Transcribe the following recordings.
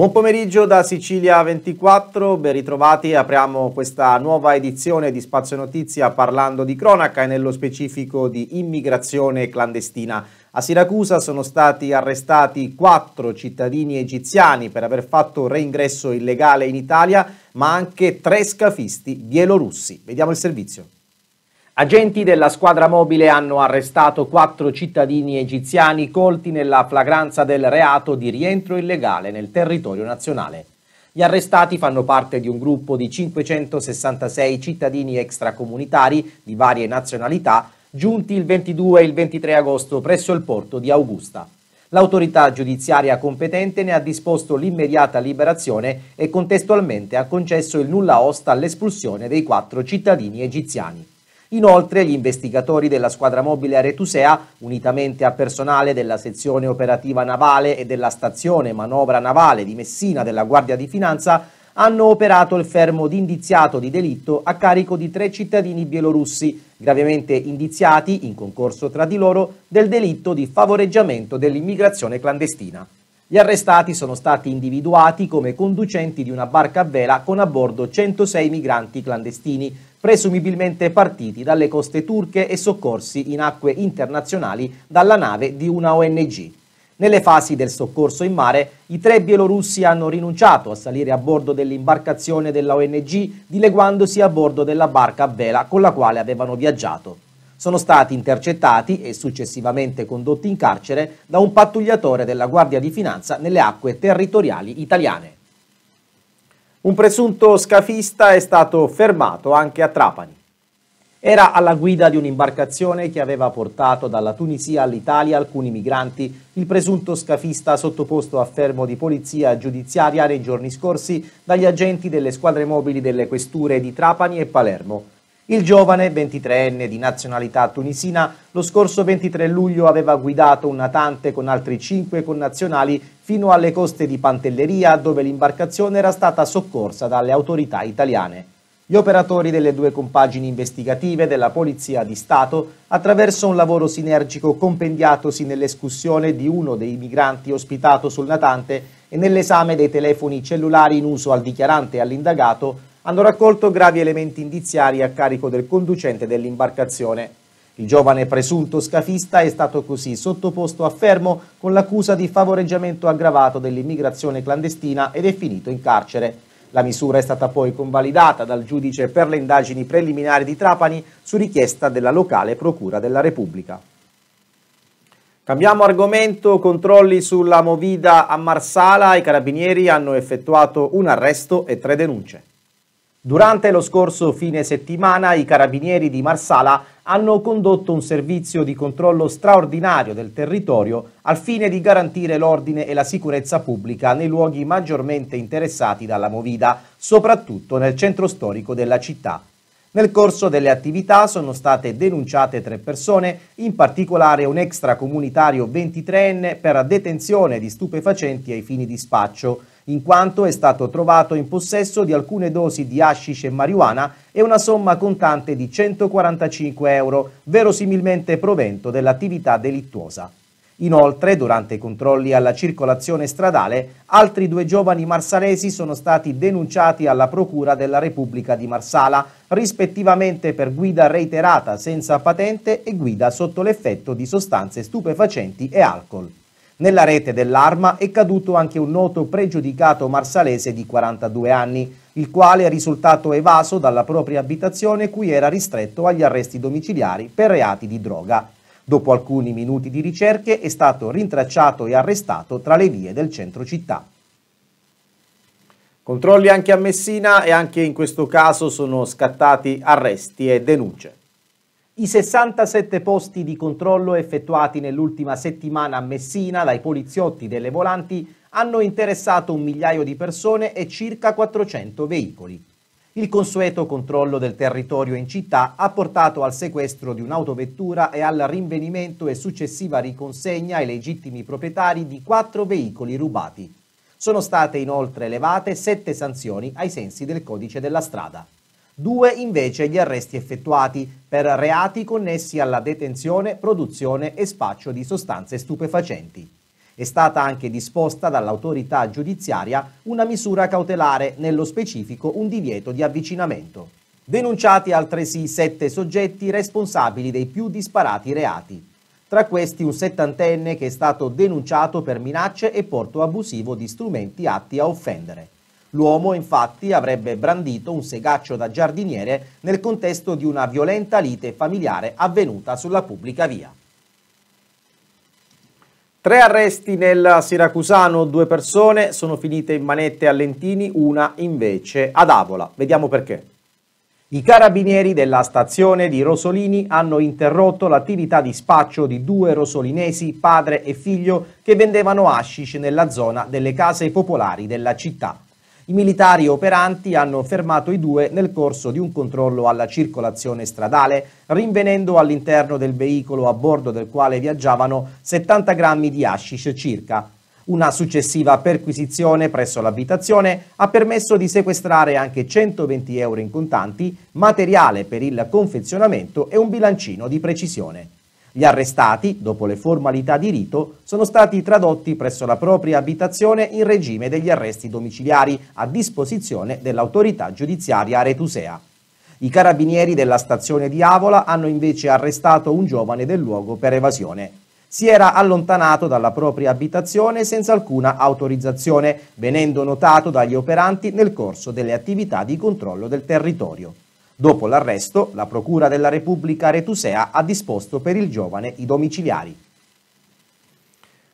Buon pomeriggio da Sicilia 24, ben ritrovati, apriamo questa nuova edizione di Spazio Notizia parlando di cronaca e nello specifico di immigrazione clandestina. A Siracusa sono stati arrestati quattro cittadini egiziani per aver fatto reingresso illegale in Italia, ma anche tre scafisti bielorussi. Vediamo il servizio. Agenti della squadra mobile hanno arrestato quattro cittadini egiziani colti nella flagranza del reato di rientro illegale nel territorio nazionale. Gli arrestati fanno parte di un gruppo di 566 cittadini extracomunitari di varie nazionalità giunti il 22 e il 23 agosto presso il porto di Augusta. L'autorità giudiziaria competente ne ha disposto l'immediata liberazione e contestualmente ha concesso il nulla osta all'espulsione dei quattro cittadini egiziani. Inoltre gli investigatori della squadra mobile Aretusea, unitamente a personale della sezione operativa navale e della stazione manovra navale di Messina della Guardia di Finanza, hanno operato il fermo di indiziato di delitto a carico di tre cittadini bielorussi, gravemente indiziati, in concorso tra di loro, del delitto di favoreggiamento dell'immigrazione clandestina. Gli arrestati sono stati individuati come conducenti di una barca a vela con a bordo 106 migranti clandestini, presumibilmente partiti dalle coste turche e soccorsi in acque internazionali dalla nave di una ONG. Nelle fasi del soccorso in mare, i tre bielorussi hanno rinunciato a salire a bordo dell'imbarcazione della ONG, dileguandosi a bordo della barca a vela con la quale avevano viaggiato sono stati intercettati e successivamente condotti in carcere da un pattugliatore della Guardia di Finanza nelle acque territoriali italiane. Un presunto scafista è stato fermato anche a Trapani. Era alla guida di un'imbarcazione che aveva portato dalla Tunisia all'Italia alcuni migranti, il presunto scafista sottoposto a fermo di polizia giudiziaria nei giorni scorsi dagli agenti delle squadre mobili delle questure di Trapani e Palermo. Il giovane, 23enne di nazionalità tunisina, lo scorso 23 luglio aveva guidato un natante con altri cinque connazionali fino alle coste di Pantelleria, dove l'imbarcazione era stata soccorsa dalle autorità italiane. Gli operatori delle due compagini investigative della Polizia di Stato, attraverso un lavoro sinergico compendiatosi nell'escussione di uno dei migranti ospitato sul natante e nell'esame dei telefoni cellulari in uso al dichiarante e all'indagato, hanno raccolto gravi elementi indiziari a carico del conducente dell'imbarcazione. Il giovane presunto scafista è stato così sottoposto a fermo con l'accusa di favoreggiamento aggravato dell'immigrazione clandestina ed è finito in carcere. La misura è stata poi convalidata dal giudice per le indagini preliminari di Trapani su richiesta della locale Procura della Repubblica. Cambiamo argomento, controlli sulla Movida a Marsala, i carabinieri hanno effettuato un arresto e tre denunce. Durante lo scorso fine settimana i carabinieri di Marsala hanno condotto un servizio di controllo straordinario del territorio al fine di garantire l'ordine e la sicurezza pubblica nei luoghi maggiormente interessati dalla Movida, soprattutto nel centro storico della città. Nel corso delle attività sono state denunciate tre persone, in particolare un extracomunitario 23enne per detenzione di stupefacenti ai fini di spaccio, in quanto è stato trovato in possesso di alcune dosi di hashish e marijuana e una somma contante di 145 euro, verosimilmente provento dell'attività delittuosa. Inoltre, durante i controlli alla circolazione stradale, altri due giovani marsalesi sono stati denunciati alla Procura della Repubblica di Marsala, rispettivamente per guida reiterata senza patente e guida sotto l'effetto di sostanze stupefacenti e alcol. Nella rete dell'Arma è caduto anche un noto pregiudicato marsalese di 42 anni, il quale è risultato evaso dalla propria abitazione cui era ristretto agli arresti domiciliari per reati di droga. Dopo alcuni minuti di ricerche è stato rintracciato e arrestato tra le vie del centro città. Controlli anche a Messina e anche in questo caso sono scattati arresti e denunce i 67 posti di controllo effettuati nell'ultima settimana a Messina dai poliziotti delle volanti hanno interessato un migliaio di persone e circa 400 veicoli. Il consueto controllo del territorio in città ha portato al sequestro di un'autovettura e al rinvenimento e successiva riconsegna ai legittimi proprietari di quattro veicoli rubati. Sono state inoltre elevate sette sanzioni ai sensi del codice della strada due invece gli arresti effettuati per reati connessi alla detenzione, produzione e spaccio di sostanze stupefacenti. È stata anche disposta dall'autorità giudiziaria una misura cautelare, nello specifico un divieto di avvicinamento. Denunciati altresì sette soggetti responsabili dei più disparati reati. Tra questi un settantenne che è stato denunciato per minacce e porto abusivo di strumenti atti a offendere. L'uomo infatti avrebbe brandito un segaccio da giardiniere nel contesto di una violenta lite familiare avvenuta sulla pubblica via. Tre arresti nel Siracusano, due persone sono finite in manette a Lentini, una invece ad Avola. Vediamo perché. I carabinieri della stazione di Rosolini hanno interrotto l'attività di spaccio di due rosolinesi, padre e figlio, che vendevano hashish nella zona delle case popolari della città. I militari operanti hanno fermato i due nel corso di un controllo alla circolazione stradale, rinvenendo all'interno del veicolo a bordo del quale viaggiavano 70 grammi di hashish circa. Una successiva perquisizione presso l'abitazione ha permesso di sequestrare anche 120 euro in contanti, materiale per il confezionamento e un bilancino di precisione. Gli arrestati, dopo le formalità di rito, sono stati tradotti presso la propria abitazione in regime degli arresti domiciliari a disposizione dell'autorità giudiziaria Retusea. I carabinieri della stazione di Avola hanno invece arrestato un giovane del luogo per evasione. Si era allontanato dalla propria abitazione senza alcuna autorizzazione, venendo notato dagli operanti nel corso delle attività di controllo del territorio. Dopo l'arresto, la Procura della Repubblica Retusea ha disposto per il giovane i domiciliari.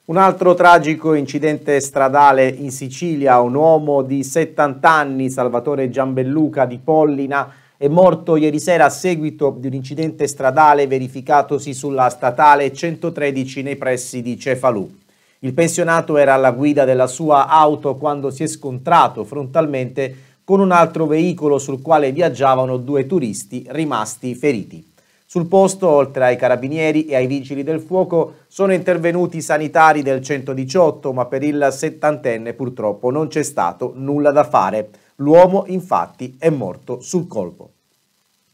Un altro tragico incidente stradale in Sicilia, un uomo di 70 anni, Salvatore Giambelluca di Pollina, è morto ieri sera a seguito di un incidente stradale verificatosi sulla statale 113 nei pressi di Cefalù. Il pensionato era alla guida della sua auto quando si è scontrato frontalmente con un altro veicolo sul quale viaggiavano due turisti rimasti feriti. Sul posto, oltre ai carabinieri e ai vigili del fuoco, sono intervenuti i sanitari del 118, ma per il settantenne purtroppo non c'è stato nulla da fare. L'uomo infatti è morto sul colpo.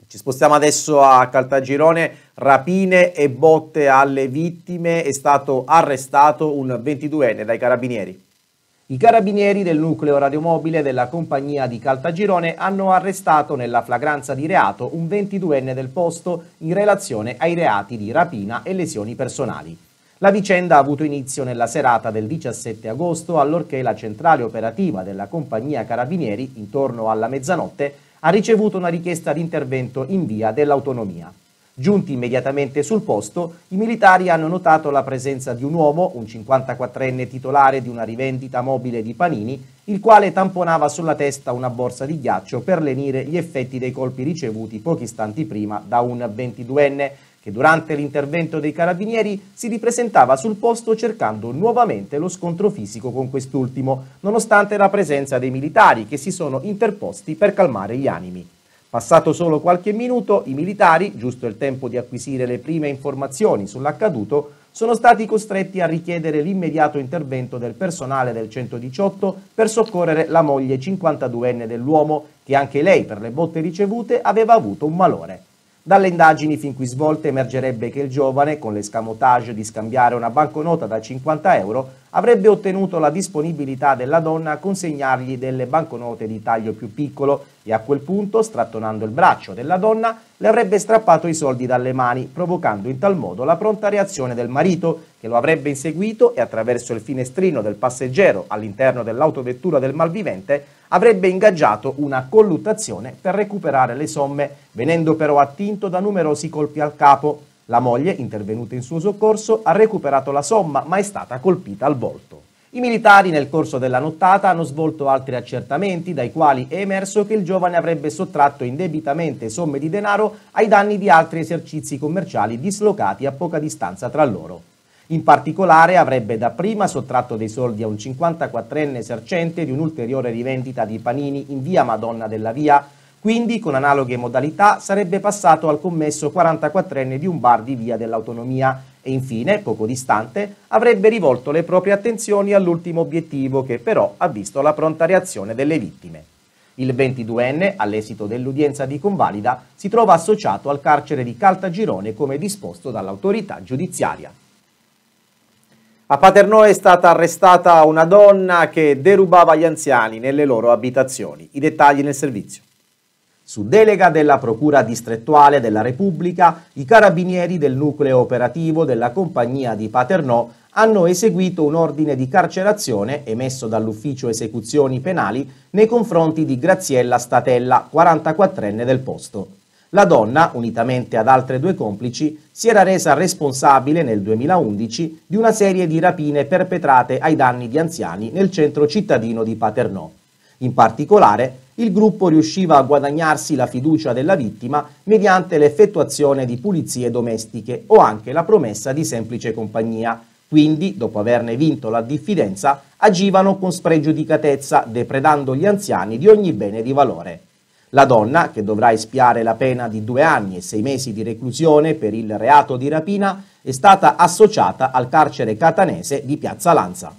Ci spostiamo adesso a Caltagirone, rapine e botte alle vittime, è stato arrestato un 22enne dai carabinieri. I carabinieri del nucleo radiomobile della compagnia di Caltagirone hanno arrestato nella flagranza di reato un 22enne del posto in relazione ai reati di rapina e lesioni personali. La vicenda ha avuto inizio nella serata del 17 agosto allorché la centrale operativa della compagnia Carabinieri, intorno alla mezzanotte, ha ricevuto una richiesta di intervento in via dell'autonomia. Giunti immediatamente sul posto, i militari hanno notato la presenza di un uomo, un 54enne titolare di una rivendita mobile di panini, il quale tamponava sulla testa una borsa di ghiaccio per lenire gli effetti dei colpi ricevuti pochi istanti prima da un 22enne che durante l'intervento dei carabinieri si ripresentava sul posto cercando nuovamente lo scontro fisico con quest'ultimo, nonostante la presenza dei militari che si sono interposti per calmare gli animi. Passato solo qualche minuto, i militari, giusto il tempo di acquisire le prime informazioni sull'accaduto, sono stati costretti a richiedere l'immediato intervento del personale del 118 per soccorrere la moglie 52enne dell'uomo, che anche lei per le botte ricevute aveva avuto un malore. Dalle indagini fin qui svolte emergerebbe che il giovane, con l'escamotage di scambiare una banconota da 50 euro, avrebbe ottenuto la disponibilità della donna a consegnargli delle banconote di taglio più piccolo e a quel punto, strattonando il braccio della donna, le avrebbe strappato i soldi dalle mani, provocando in tal modo la pronta reazione del marito, che lo avrebbe inseguito e attraverso il finestrino del passeggero all'interno dell'autovettura del malvivente avrebbe ingaggiato una colluttazione per recuperare le somme, venendo però attinto da numerosi colpi al capo. La moglie, intervenuta in suo soccorso, ha recuperato la somma ma è stata colpita al volto. I militari nel corso della nottata hanno svolto altri accertamenti dai quali è emerso che il giovane avrebbe sottratto indebitamente somme di denaro ai danni di altri esercizi commerciali dislocati a poca distanza tra loro. In particolare avrebbe dapprima sottratto dei soldi a un 54enne esercente di un'ulteriore rivendita di panini in via Madonna della Via, quindi con analoghe modalità sarebbe passato al commesso 44enne di un bar di via dell'autonomia e infine, poco distante, avrebbe rivolto le proprie attenzioni all'ultimo obiettivo che però ha visto la pronta reazione delle vittime. Il 22enne, all'esito dell'udienza di convalida, si trova associato al carcere di Caltagirone come disposto dall'autorità giudiziaria. A Paternò è stata arrestata una donna che derubava gli anziani nelle loro abitazioni. I dettagli nel servizio. Su delega della Procura distrettuale della Repubblica, i carabinieri del nucleo operativo della compagnia di Paternò hanno eseguito un ordine di carcerazione emesso dall'ufficio esecuzioni penali nei confronti di Graziella Statella, 44enne del posto. La donna, unitamente ad altre due complici, si era resa responsabile nel 2011 di una serie di rapine perpetrate ai danni di anziani nel centro cittadino di Paternò. In particolare, il gruppo riusciva a guadagnarsi la fiducia della vittima mediante l'effettuazione di pulizie domestiche o anche la promessa di semplice compagnia. Quindi, dopo averne vinto la diffidenza, agivano con spregiudicatezza, depredando gli anziani di ogni bene di valore. La donna, che dovrà espiare la pena di due anni e sei mesi di reclusione per il reato di rapina, è stata associata al carcere catanese di Piazza Lanza.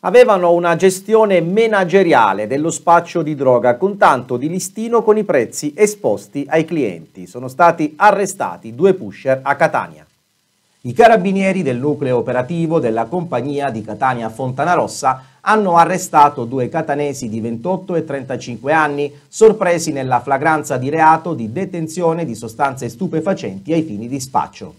Avevano una gestione menageriale dello spaccio di droga con tanto di listino con i prezzi esposti ai clienti. Sono stati arrestati due pusher a Catania. I carabinieri del nucleo operativo della compagnia di Catania Fontanarossa hanno arrestato due catanesi di 28 e 35 anni, sorpresi nella flagranza di reato di detenzione di sostanze stupefacenti ai fini di spaccio.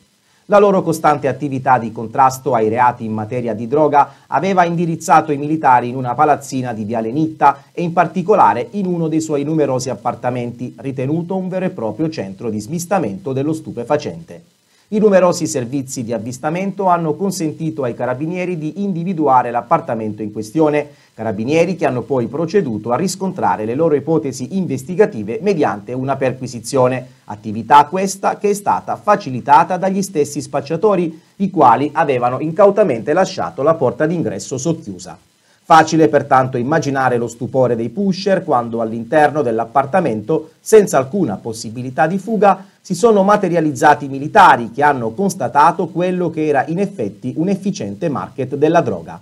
La loro costante attività di contrasto ai reati in materia di droga aveva indirizzato i militari in una palazzina di Viale Nitta e in particolare in uno dei suoi numerosi appartamenti, ritenuto un vero e proprio centro di smistamento dello stupefacente. I numerosi servizi di avvistamento hanno consentito ai carabinieri di individuare l'appartamento in questione, carabinieri che hanno poi proceduto a riscontrare le loro ipotesi investigative mediante una perquisizione, attività questa che è stata facilitata dagli stessi spacciatori, i quali avevano incautamente lasciato la porta d'ingresso socchiusa. Facile pertanto immaginare lo stupore dei pusher quando all'interno dell'appartamento, senza alcuna possibilità di fuga, si sono materializzati militari che hanno constatato quello che era in effetti un efficiente market della droga.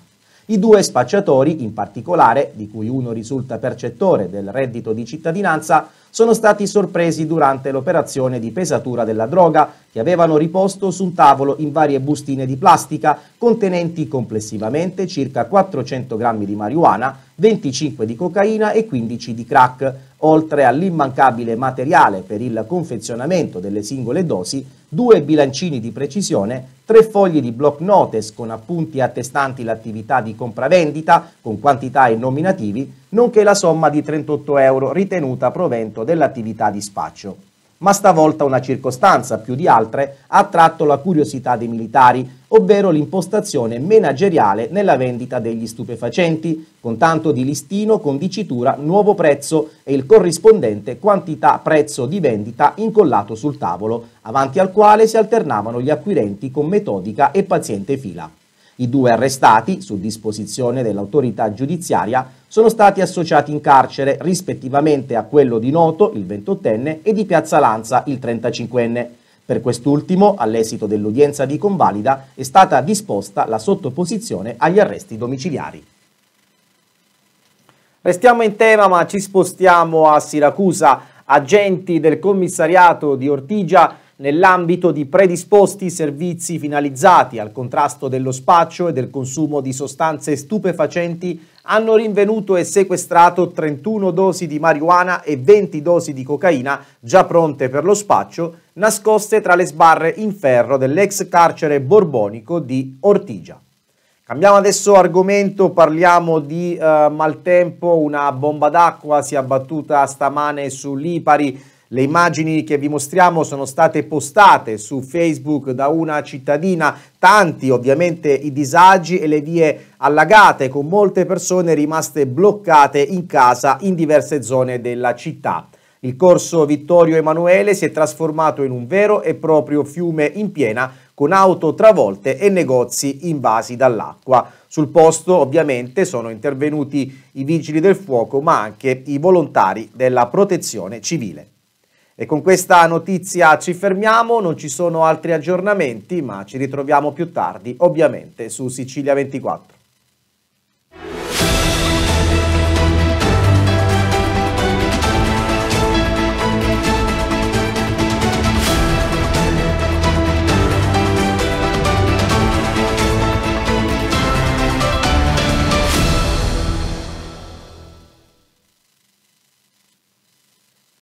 I due spacciatori, in particolare, di cui uno risulta percettore del reddito di cittadinanza, sono stati sorpresi durante l'operazione di pesatura della droga che avevano riposto su un tavolo in varie bustine di plastica contenenti complessivamente circa 400 grammi di marijuana, 25 di cocaina e 15 di crack, oltre all'immancabile materiale per il confezionamento delle singole dosi due bilancini di precisione, tre fogli di block notes con appunti attestanti l'attività di compravendita con quantità e nominativi, nonché la somma di 38 euro ritenuta provento dell'attività di spaccio. Ma stavolta una circostanza, più di altre, ha attratto la curiosità dei militari, ovvero l'impostazione manageriale nella vendita degli stupefacenti, con tanto di listino con dicitura nuovo prezzo e il corrispondente quantità prezzo di vendita incollato sul tavolo, avanti al quale si alternavano gli acquirenti con metodica e paziente fila. I due arrestati, su disposizione dell'autorità giudiziaria, sono stati associati in carcere rispettivamente a quello di Noto, il 28enne, e di Piazza Lanza, il 35enne. Per quest'ultimo, all'esito dell'udienza di convalida, è stata disposta la sottoposizione agli arresti domiciliari. Restiamo in tema ma ci spostiamo a Siracusa. Agenti del commissariato di Ortigia nell'ambito di predisposti servizi finalizzati al contrasto dello spaccio e del consumo di sostanze stupefacenti hanno rinvenuto e sequestrato 31 dosi di marijuana e 20 dosi di cocaina già pronte per lo spaccio, nascoste tra le sbarre in ferro dell'ex carcere borbonico di Ortigia. Cambiamo adesso argomento, parliamo di eh, maltempo, una bomba d'acqua si è abbattuta stamane su Lipari le immagini che vi mostriamo sono state postate su Facebook da una cittadina, tanti ovviamente i disagi e le vie allagate, con molte persone rimaste bloccate in casa in diverse zone della città. Il corso Vittorio Emanuele si è trasformato in un vero e proprio fiume in piena con auto travolte e negozi invasi dall'acqua. Sul posto ovviamente sono intervenuti i vigili del fuoco ma anche i volontari della protezione civile. E con questa notizia ci fermiamo, non ci sono altri aggiornamenti, ma ci ritroviamo più tardi, ovviamente, su Sicilia 24.